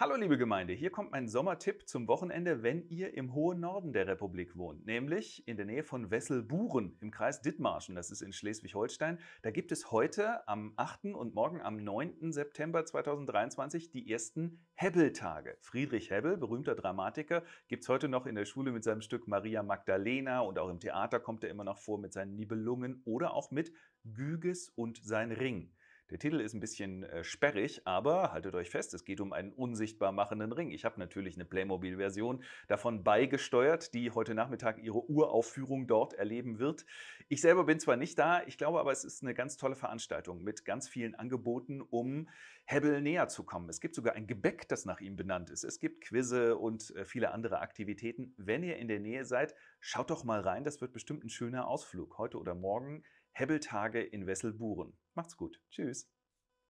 Hallo liebe Gemeinde, hier kommt mein Sommertipp zum Wochenende, wenn ihr im hohen Norden der Republik wohnt, nämlich in der Nähe von Wesselburen im Kreis Dithmarschen, das ist in Schleswig-Holstein. Da gibt es heute am 8. und morgen am 9. September 2023 die ersten Hebbeltage. Friedrich Hebbel, berühmter Dramatiker, gibt es heute noch in der Schule mit seinem Stück Maria Magdalena und auch im Theater kommt er immer noch vor mit seinen Nibelungen oder auch mit Gyges und sein Ring. Der Titel ist ein bisschen äh, sperrig, aber haltet euch fest, es geht um einen unsichtbar machenden Ring. Ich habe natürlich eine Playmobil-Version davon beigesteuert, die heute Nachmittag ihre Uraufführung dort erleben wird. Ich selber bin zwar nicht da, ich glaube aber, es ist eine ganz tolle Veranstaltung mit ganz vielen Angeboten, um Hebbel näher zu kommen. Es gibt sogar ein Gebäck, das nach ihm benannt ist. Es gibt Quizze und äh, viele andere Aktivitäten. Wenn ihr in der Nähe seid, schaut doch mal rein. Das wird bestimmt ein schöner Ausflug. Heute oder morgen Hebbeltage in Wesselburen. Macht's gut. Tschüss.